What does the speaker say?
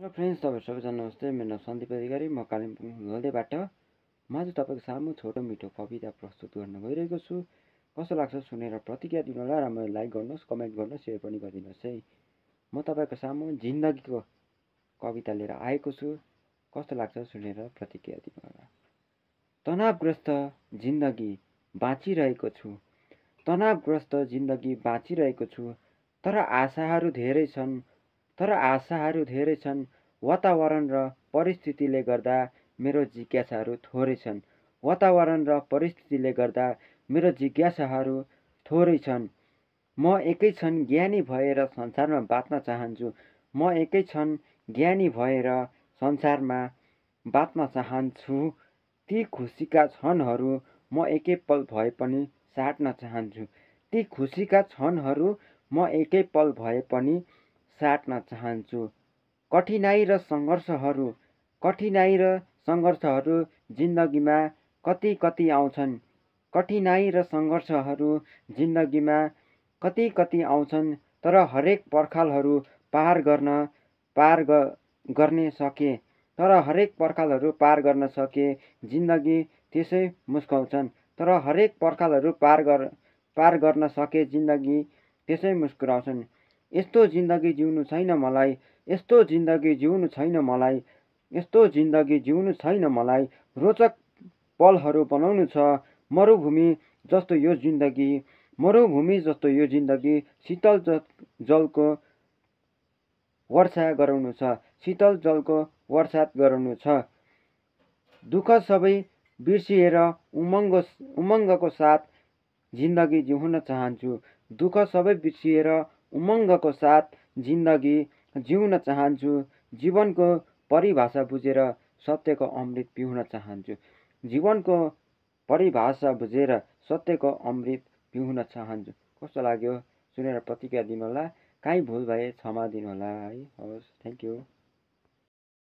hello friends तपाईँहरू सबैजना नमस्ते मेरो नाम सन्दीप अधिकारी म कालिम्पोङ हिगल्देबाट म आज तपाईँको सामु छोटो मिठो कविता प्रस्तुत गर्न गइरहेको छु कस्तो लाग्छ सुनेर प्रतिक्रिया दिनुहोला र मलाई लाइक गर्नुहोस् कमेन्ट गर्नुहोस् सेयर पनि गरिदिनुहोस् है म तपाईँको सामु जिन्दगीको कविता लिएर आएको छु कस्तो लाग्छ सुनेर प्रतिक्रिया दिनु होला तनावग्रस्त जिन्दगी बाँचिरहेको छु तनावग्रस्त जिन्दगी बाँचिरहेको छु तर आशाहरू धेरै छन् तर आशाहरू धेरै छन् वातावरण र परिस्थितिले गर्दा मेरो जिज्ञासाहरू थोरै छन् वातावरण र परिस्थितिले गर्दा मेरो जिज्ञासाहरू थोरै छन् म एकै क्षण ज्ञानी भएर संसारमा बाँच्न चाहन्छु म एकै क्षण ज्ञानी भएर संसारमा बाँच्न चाहन्छु ती खुसीका क्षणहरू म एकै पल भए पनि साट्न चाहन्छु ती खुसीका क्षणहरू म एकै पल भए पनि साट्न चाहन्छु कठिनाइ र सङ्घर्षहरू कठिनाइ र सङ्घर्षहरू जिन्दगीमा कति कति आउँछन् कठिनाइ र सङ्घर्षहरू जिन्दगीमा कति कति आउँछन् तर हरेक पर्खालहरू पार गर्न पार गर्ने सके तर हरेक पर्खालहरू पार गर्न सके जिन्दगी त्यसै मुस्काउँछन् तर हरेक पर्खालहरू पार गर पार गर्न सके जिन्दगी त्यसै मुस्कुराउँछन् यस्तो जिन्दगी जिउनु छैन मलाई यस्तो जिन्दगी जिउनु छैन मलाई यस्तो जिन्दगी जिउनु छैन मलाई रोचक पलहरू बनाउनु छ मरुभूमि जस्तो यो जिन्दगी मरुभूमि जस्तो यो जिन्दगी शीतल जलको वर्षा गराउनु छ शीतल जलको वर्षात गराउनु छ दुःख सबै बिर्सिएर उमङ्ग उमङ्गको साथ जिन्दगी जिउन चाहन्छु दुःख सबै बिर्सिएर उमङ्गको साथ जिन्दगी जिउन चाहन्छु जीवनको परिभाषा बुझेर सत्यको अमृत पिउन चाहन्छु जीवनको परिभाषा बुझेर सत्यको अमृत पिउन चाहन्छु कस्तो लाग्यो सुनेर प्रतिक्रिया दिनुहोला काहीँ भुल भए क्षमा दिनुहोला है हवस् थ्याङ्क यू